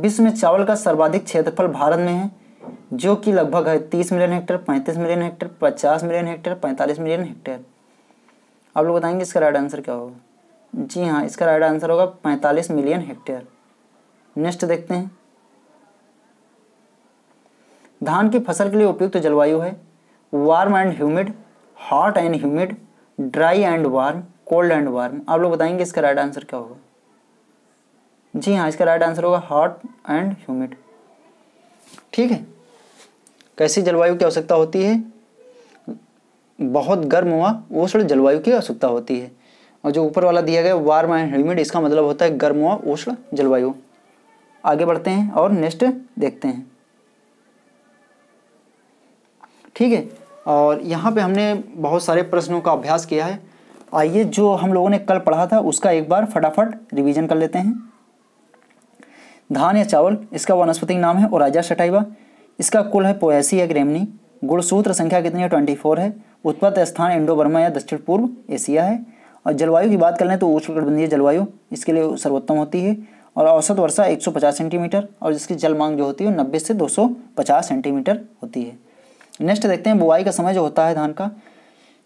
विश्व में चावल का सर्वाधिक क्षेत्रफल भारत में है जो कि लगभग है तीस मिलियन हेक्टेयर पैंतीस मिलियन हेक्टेयर पचास मिलियन हेक्टेयर पैंतालीस मिलियन हेक्टेयर आप लोग बताएंगे इसका राइट आंसर क्या होगा जी हाँ इसका राइट आंसर होगा पैंतालीस मिलियन हेक्टेयर नेक्स्ट देखते हैं धान की फसल के लिए उपयुक्त तो जलवायु है warm and humid hot and humid dry and warm cold and warm आप लोग बताएंगे इसका राइट आंसर क्या होगा जी हाँ इसका राइट आंसर होगा हॉट एंड ह्यूमिड ठीक है कैसी जलवायु की आवश्यकता होती है बहुत गर्म वो उष्ण जलवायु की आवश्यकता होती है और जो ऊपर वाला दिया गया वार्म एंड ह्यूमिड इसका मतलब होता है गर्म और उष्ण जलवायु आगे बढ़ते हैं और नेक्स्ट देखते हैं ठीक है और यहाँ पे हमने बहुत सारे प्रश्नों का अभ्यास किया है आइए जो हम लोगों ने कल पढ़ा था उसका एक बार फटाफट रिवीजन कर लेते हैं धान या चावल इसका वनस्पति नाम है राजा शटाइवा इसका कुल है पोएसी या ग्रेमनी गुणसूत्र संख्या कितनी है ट्वेंटी फोर है उत्पत्त स्थान इंडो बर्मा या दक्षिण पूर्व एशिया है और जलवायु की बात कर लें तो उष्णकटिबंधीय जलवायु इसके लिए सर्वोत्तम होती है और औसत वर्षा 150 सेंटीमीटर और जिसकी जल मांग जो होती है नब्बे से 250 सेंटीमीटर होती है नेक्स्ट देखते हैं बुआई का समय जो होता है धान का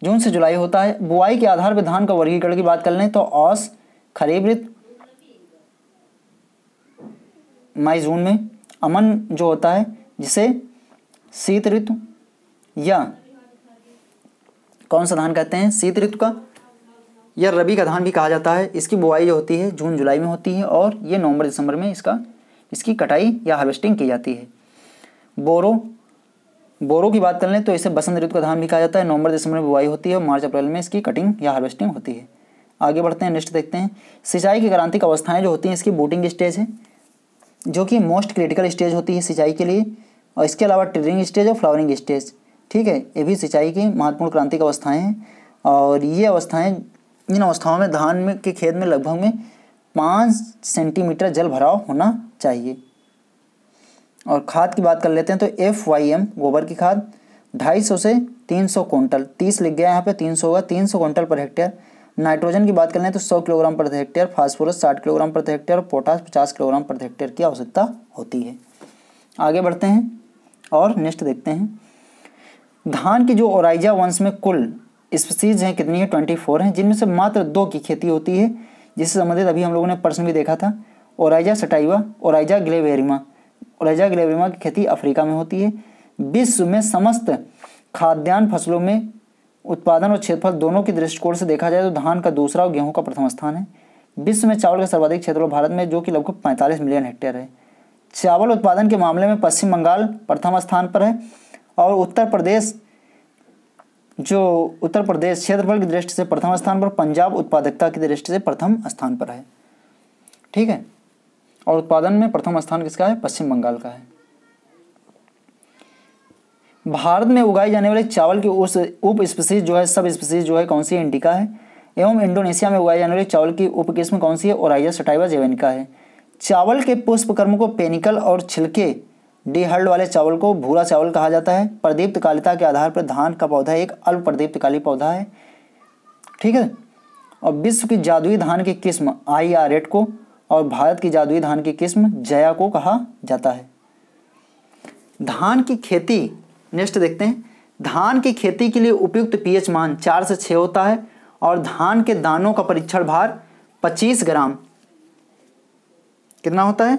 जून से जुलाई होता है बुआई के आधार पर धान का वर्गीकरण की बात कर लें तो औस खरीब ऋतु मई जून में अमन जो होता है जिसे शीत ऋतु या कौन सा धान कहते हैं शीत ऋतु का या रबी का धान भी कहा जाता है इसकी बुआई जो होती है जून जुलाई में होती है और ये नवंबर दिसंबर में इसका इसकी कटाई या हार्वेस्टिंग की जाती है बोरो बोरो की बात कर लें तो इसे बसंत ऋतु का धान भी कहा जाता है नवंबर दिसंबर में बुआई होती है और मार्च अप्रैल में इसकी कटिंग या हार्वेस्टिंग होती है आगे बढ़ते हैं नेक्स्ट देखते हैं सिंचाई की क्रांतिक अवस्थाएँ जो होती हैं इसकी बोटिंग स्टेज है जो कि मोस्ट क्रिटिकल स्टेज होती है सिंचाई के लिए और इसके अलावा ट्रिलिंग स्टेज और फ्लावरिंग स्टेज ठीक है ये भी सिंचाई की महत्वपूर्ण क्रांतिक अवस्थाएँ हैं और ये अवस्थाएँ इन अवस्थाओं में धान में के खेत में लगभग में पाँच सेंटीमीटर जल भराव होना चाहिए और खाद की बात कर लेते हैं तो एफ वाई एम गोबर की खाद ढाई सौ से तीन सौ कुंटल तीस लिख गया यहाँ पे तीन सौ होगा तीन सौ कुंटल पर हेक्टेयर नाइट्रोजन की बात कर लें तो सौ किलोग्राम प्रति हेक्टेयर फास्फोरस साठ किलोग्राम प्रति हेक्टेयर और पोटास पचास किलोग्राम प्रति हेक्टेयर की आवश्यकता होती है आगे बढ़ते हैं और नेक्स्ट देखते हैं धान की जो ओराइजा वंश में कुल स्पीसीज हैं कितनी है ट्वेंटी फोर हैं जिनमें से मात्र दो की खेती होती है जिससे संबंधित अभी हम लोगों ने प्रश्न भी देखा था Oryza sativa Oryza glaberrima Oryza glaberrima की खेती अफ्रीका में होती है विश्व में समस्त खाद्यान्न फसलों में उत्पादन और क्षेत्रफल दोनों के दृष्टिकोण से देखा जाए तो धान का दूसरा और गेहूँ का प्रथम स्थान है विश्व में चावल का सर्वाधिक क्षेत्रफल भारत में जो कि लगभग पैंतालीस मिलियन हेक्टेयर है चावल उत्पादन के मामले में पश्चिम बंगाल प्रथम स्थान पर है और उत्तर प्रदेश जो उत्तर प्रदेश क्षेत्रफल की दृष्टि से प्रथम स्थान पर पंजाब उत्पादकता की दृष्टि से प्रथम स्थान पर है ठीक है और उत्पादन में प्रथम स्थान किसका है पश्चिम बंगाल का है भारत में उगाई जाने वाले चावल की उस उप स्पीसीज जो है सब स्पीसीज जो है कौन सी इंडिका है एवं इंडोनेशिया में उगाई जाने वाली चावल की उप किस्म कौन सी है ओराइजा सटाइवा जेवेनिका है चावल के पुष्प कर्म को पेनिकल और छिलके डीहर्ड वाले चावल को भूरा चावल कहा जाता है प्रदीप्त कालिता के आधार पर धान का पौधा एक अल्प काली पौधा है ठीक है और विश्व की जादुई धान की किस्म आई आर एट को और भारत की जादुई धान की किस्म जया को कहा जाता है धान की खेती नेक्स्ट देखते हैं धान की खेती के लिए उपयुक्त पीएच मान चार से छः होता है और धान के दानों का परीक्षण भार 25 ग्राम कितना होता है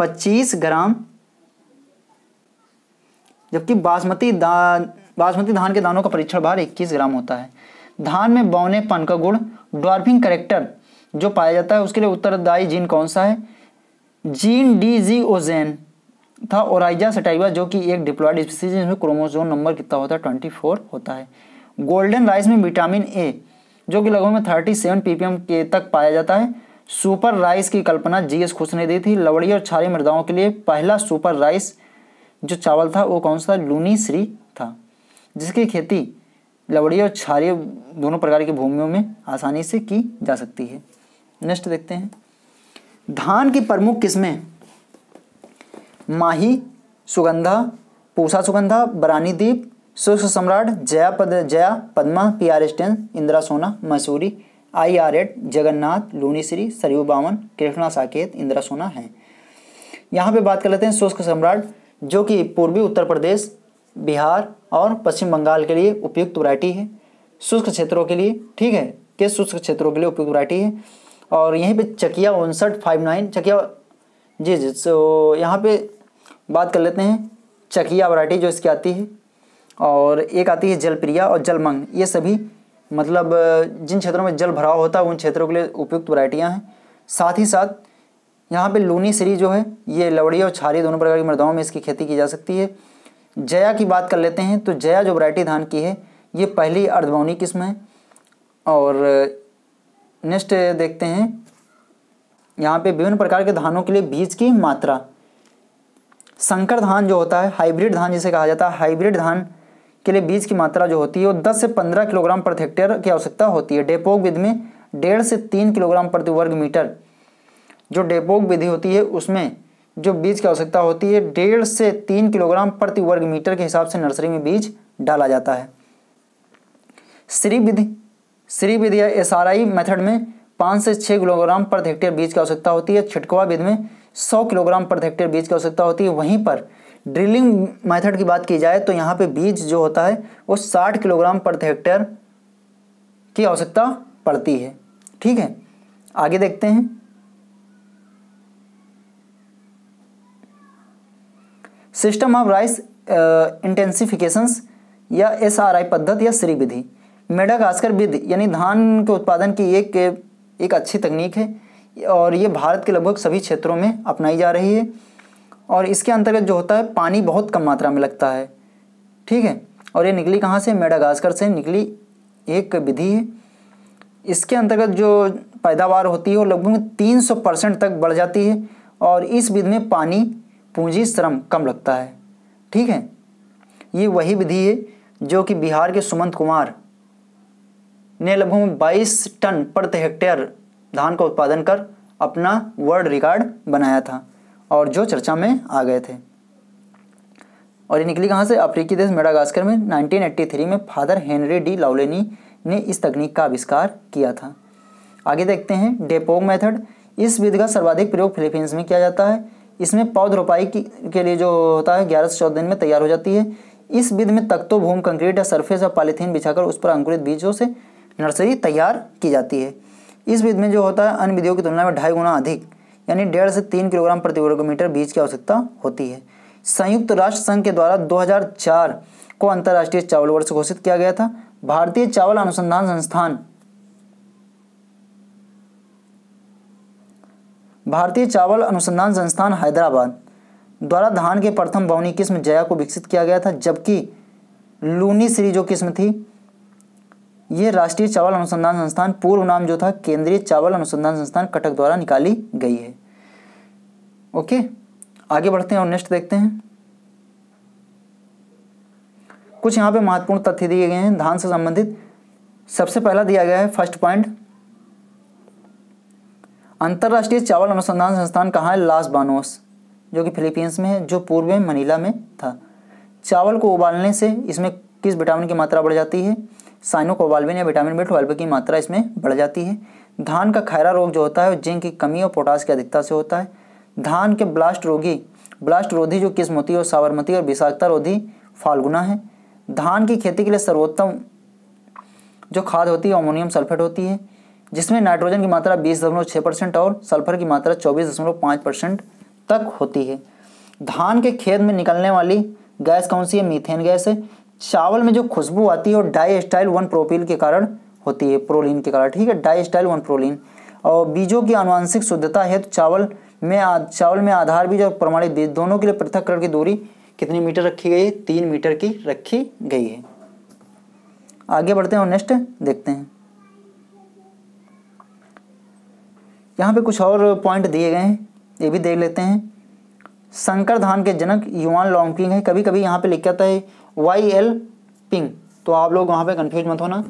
25 ग्राम जबकि बासमती दान बासमती धान के दानों का परीक्षण भार 21 ग्राम होता है धान में बौनेपन का गुण ड्वार्फिंग करेक्टर जो पाया जाता है उसके लिए उत्तरदायी जीन कौन सा है जीन डी जी ओजेन था ओराइजा सटाइवा जो कि एक डिप्लॉयड स्पीसीज जिसमें क्रोमोजोम नंबर कितना होता है ट्वेंटी फोर होता है गोल्डन राइस में विटामिन ए जो कि लगभग में थर्टी सेवन पीपीएम के तक पाया जाता है सुपर राइस की कल्पना जी एस खुश ने दी थी लवड़ी और छारी मृदाओं के लिए पहला सुपर राइस जो चावल था वो कौन सा लूनी श्री था जिसकी खेती लवड़ी और छारी दोनों प्रकार की भूमियों में आसानी से की जा सकती है नेक्स्ट देखते हैं धान की प्रमुख किस्में माही सुगंधा पूसा सुगंधा बरानी दीप शुष्क सम्राट जया पद जया पद्मा पी आर स्टेन Indira Sona Masuri I R eight Jagannath Lunishree Sarayu बावन कृष्णा साकेत इंदिरा सोना है यहाँ पे बात कर लेते हैं शुष्क सम्राट जो कि पूर्वी उत्तर प्रदेश बिहार और पश्चिम बंगाल के लिए उपयुक्त वरायटी है शुष्क क्षेत्रों के लिए ठीक है के शुष्क क्षेत्रों के लिए उपयुक्त वरायटी है और यहीं पे चकिया उनसठ फाइव नाइन चकिया जी जी तो यहाँ पे बात कर लेते हैं चकिया वरायटी जो इसकी आती है और एक आती है जलप्रिया और जलमंग ये सभी मतलब जिन क्षेत्रों में जल भराव होता है उन क्षेत्रों के लिए उपयुक्त वरायटियाँ हैं साथ ही साथ यहाँ पे लूनी सीरी जो है ये लवड़ी और छारी दोनों प्रकार की मृदाओं में इसकी खेती की जा सकती है जया की बात कर लेते हैं तो जया जो वरायटी धान की है ये पहली अर्धवनी किस्म है और नेक्स्ट देखते हैं यहाँ पे विभिन्न प्रकार के धानों के लिए बीज की मात्रा संकर धान जो होता है हाइब्रिड धान जिसे कहा जाता है हाइब्रिड धान के लिए बीज की मात्रा जो होती है वो 10 से 15 किलोग्राम प्रति हेक्टेयर की आवश्यकता होती है डेपोक विद में डेढ़ से तीन किलोग्राम प्रति वर्ग मीटर जो डेपोक विधि होती है उसमें जो बीज की आवश्यकता होती है डेढ़ से तीन किलोग्राम प्रति वर्ग मीटर के हिसाब से नर्सरी में बीज डाला जाता है श्री विधि श्री विधि या एस आर आई मेथड में पाँच से छः किलोग्राम प्रति हेक्टेयर बीज की आवश्यकता होती है छिटकवा विधि में सौ किलोग्राम प्रति हेक्टेयर बीज की आवश्यकता होती है वहीं पर ड्रिलिंग मेथड की बात की जाए तो यहाँ पे बीज जो होता है वो साठ किलोग्राम प्रति हेक्टेयर की आवश्यकता पड़ती है ठीक है आगे देखते हैं सिस्टम ऑफ राइस इंटेंसिफिकेशन या एस आर आई पद्धत या श्री विधि मेडागास्कर विधि यानी धान के उत्पादन की एक एक अच्छी तकनीक है और ये भारत के लगभग सभी क्षेत्रों में अपनाई जा रही है और इसके अंतर्गत जो होता है पानी बहुत कम मात्रा में लगता है ठीक है और ये निकली कहाँ से मेडागास्कर से निकली एक विधि है इसके अंतर्गत जो पैदावार होती है वो लगभग सौ परसेंट तक बढ़ जाती है और इस विधि में पानी पूंजी श्रम कम लगता है ठीक है ये वही विधि है जो कि बिहार के सुमंत कुमार ने लगभग 22 टन प्रति हेक्टेयर धान का उत्पादन कर अपना वर्ल्ड रिकॉर्ड बनाया था और जो चर्चा में आ गए थे और ये निकली कहाँ से अफ्रीकी देश मेडागास्कर में 1983 में फादर हेनरी डी लाउलेनी ने इस तकनीक का आविष्कार किया था आगे देखते हैं डेपोग मेथड इस विधि का सर्वाधिक प्रयोग फिलीपींस में किया जाता है इसमें पौध रोपाई की के लिए जो होता है ग्यारह से चौदह दिन में तैयार हो जाती है इस विध में तख्तों भूम कंक्रीट या सरफेस या पॉलीथीन बिछाकर उस पर अंकुरित बीजों से नर्सरी तैयार की जाती है इस विध में जो होता है अन्य विधियों की तुलना में ढाई गुना अधिक यानी डेढ़ से तीन किलोग्राम प्रति वर्ग मीटर बीज की आवश्यकता होती है संयुक्त राष्ट्र संघ के द्वारा 2004 को अंतर्राष्ट्रीय चावल वर्ष घोषित किया गया था भारतीय चावल अनुसंधान संस्थान भारतीय चावल अनुसंधान संस्थान हैदराबाद द्वारा धान के प्रथम बवनी किस्म जया को विकसित किया गया था जबकि लूनी श्री जो किस्म थी ये राष्ट्रीय चावल अनुसंधान संस्थान पूर्व नाम जो था केंद्रीय चावल अनुसंधान संस्थान कटक द्वारा निकाली गई है ओके आगे बढ़ते हैं और नेक्स्ट देखते हैं कुछ यहाँ पे महत्वपूर्ण तथ्य दिए गए हैं धान से संबंधित सबसे पहला दिया गया है फर्स्ट पॉइंट अंतर्राष्ट्रीय चावल अनुसंधान संस्थान कहाँ है लास बानोस जो कि फिलीपींस में है जो पूर्व में मनीला में था चावल को उबालने से इसमें किस विटामिन की मात्रा बढ़ जाती है साइनोकोबाल्बिन या विटामिन बी ट्वेल्व की मात्रा इसमें बढ़ जाती है धान का खैरा रोग जो होता है जिंक की कमी और पोटास की अधिकता से होता है धान के ब्लास्ट रोगी ब्लास्ट रोधी जो किस्म होती है और साबरमती और विषाखता रोधी फाल्गुना है धान की खेती के लिए सर्वोत्तम जो खाद होती है अमोनियम सल्फेट होती है जिसमें नाइट्रोजन की मात्रा बीस दशमलव छः परसेंट और सल्फर की मात्रा चौबीस दशमलव पाँच परसेंट तक होती है धान के खेत में निकलने वाली गैस कौन सी है मीथेन गैस है चावल में जो खुशबू आती है वो डाई स्टाइल वन प्रोपिल के कारण होती है प्रोलिन के कारण ठीक है डाई स्टाइल वन प्रोलिन और बीजों की आनुवंशिक शुद्धता है तो चावल में चावल में आधार बीज और प्रमाणित बीज दोनों के लिए पृथककरण की दूरी कितनी मीटर रखी गई है तीन मीटर की रखी गई है आगे बढ़ते हैं और नेक्स्ट देखते हैं यहाँ पे कुछ और पॉइंट दिए गए हैं ये भी देख लेते हैं शंकर धान के जनक युवान लॉन्किंग है कभी कभी यहाँ पे लिख जाता है वाई एल पिंग तो आप लोग वहाँ पे कंफ्यूज मत होना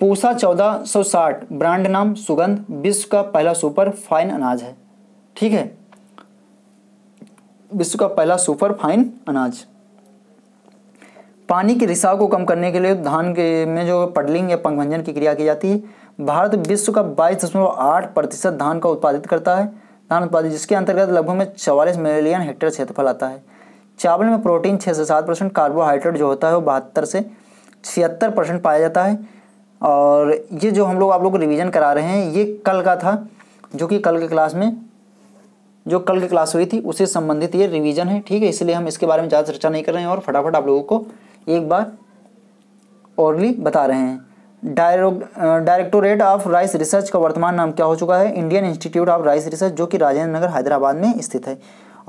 पूसा चौदह सौ साठ ब्रांड नाम सुगंध विश्व का पहला सुपर फाइन अनाज है ठीक है विश्व का पहला सुपर फाइन अनाज पानी के रिसाव को कम करने के लिए धान के में जो पडलिंग या पंखभंजन की क्रिया की जाती है भारत विश्व का बाईस दशमलव आठ प्रतिशत धान का उत्पादित करता है धान उत्पादित जिसके अंतर्गत लगभग में चवालीस मिलियन हेक्टेयर क्षेत्रफल आता है चावल में प्रोटीन छः से सात परसेंट कार्बोहाइड्रेट जो होता है वो बहत्तर से छिहत्तर परसेंट पाया जाता है और ये जो हम लोग आप लोग को रिविज़न करा रहे हैं ये कल का था जो कि कल के क्लास में जो कल की क्लास हुई थी उससे संबंधित ये रिवीजन है ठीक है इसलिए हम इसके बारे में ज़्यादा चर्चा नहीं कर रहे हैं और फटाफट आप लोगों को एक बार औरली बता रहे हैं डायरेक्टोरेट ऑफ राइस रिसर्च का वर्तमान नाम क्या हो चुका है Indian institute of rice research जो कि राजेंद्र नगर हैदराबाद में स्थित है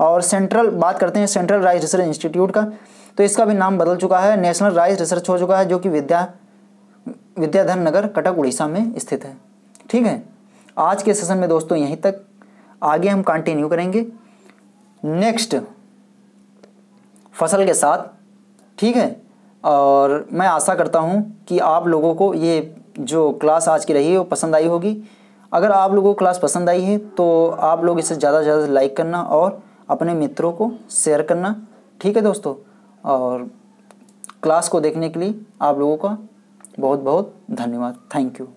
और सेंट्रल बात करते हैं सेंट्रल राइस रिसर्च इंस्टीट्यूट का तो इसका भी नाम बदल चुका है नेशनल राइस रिसर्च हो चुका है जो कि विद्या विद्याधर नगर कटक उड़ीसा में स्थित है ठीक है आज के सेशन में दोस्तों यहीं तक आगे हम कंटिन्यू करेंगे नेक्स्ट फसल के साथ ठीक है और मैं आशा करता हूँ कि आप लोगों को ये जो क्लास आज की रही है वो पसंद आई होगी अगर आप लोगों को क्लास पसंद आई है तो आप लोग इसे ज़्यादा से ज़्यादा लाइक करना और अपने मित्रों को शेयर करना ठीक है दोस्तों और क्लास को देखने के लिए आप लोगों का बहुत बहुत धन्यवाद थैंक यू